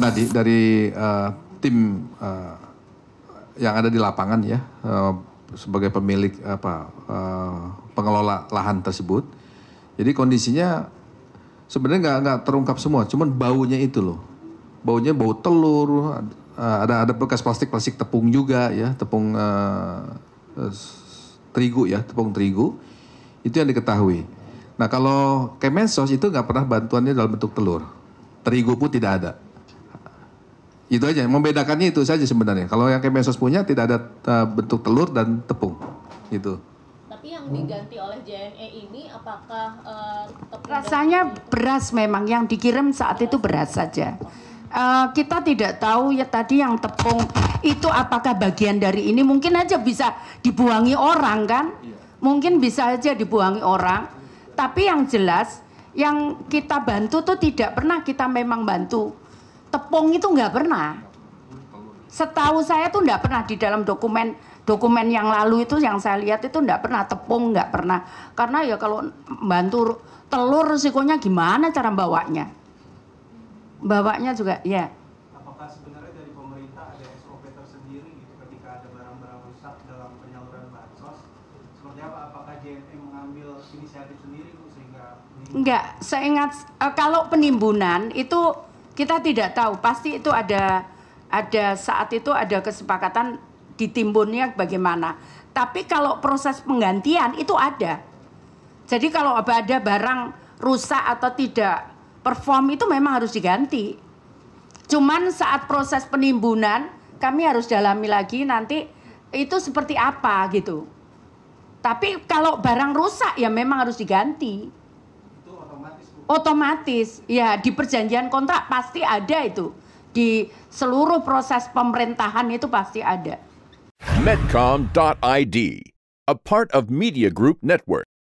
Tadi dari uh, tim uh, yang ada di lapangan ya uh, sebagai pemilik apa uh, pengelola lahan tersebut. Jadi kondisinya sebenarnya nggak nggak terungkap semua, cuman baunya itu loh, baunya bau telur, ada ada bekas plastik plastik tepung juga ya, tepung uh, terigu ya, tepung terigu itu yang diketahui. Nah kalau Kemensos itu nggak pernah bantuannya dalam bentuk telur, terigu pun tidak ada. Itu aja, membedakannya itu saja sebenarnya. Kalau yang Kemensos punya tidak ada uh, bentuk telur dan tepung, gitu. Tapi yang diganti oleh JNE ini apakah uh, rasanya beras memang yang dikirim saat itu beras saja. Uh, kita tidak tahu ya tadi yang tepung itu apakah bagian dari ini mungkin aja bisa dibuangi orang kan? Iya. Mungkin bisa aja dibuangi orang. Tapi yang jelas yang kita bantu tuh tidak pernah kita memang bantu tepung itu nggak pernah. Setahu saya tuh nggak pernah di dalam dokumen dokumen yang lalu itu yang saya lihat itu nggak pernah tepung nggak pernah karena ya kalau bantu telur resikonya gimana cara bawanya bawanya juga ya. Yeah. Enggak, gitu seingat ingat eh, kalau penimbunan itu kita tidak tahu, pasti itu ada ada saat itu ada kesepakatan ditimbunnya bagaimana. Tapi kalau proses penggantian itu ada. Jadi kalau ada barang rusak atau tidak perform itu memang harus diganti. Cuman saat proses penimbunan kami harus dalami lagi nanti itu seperti apa gitu. Tapi kalau barang rusak ya memang harus diganti otomatis ya di perjanjian kontrak pasti ada itu di seluruh proses pemerintahan itu pasti ada. Medcom.id, a part of Media Group Network.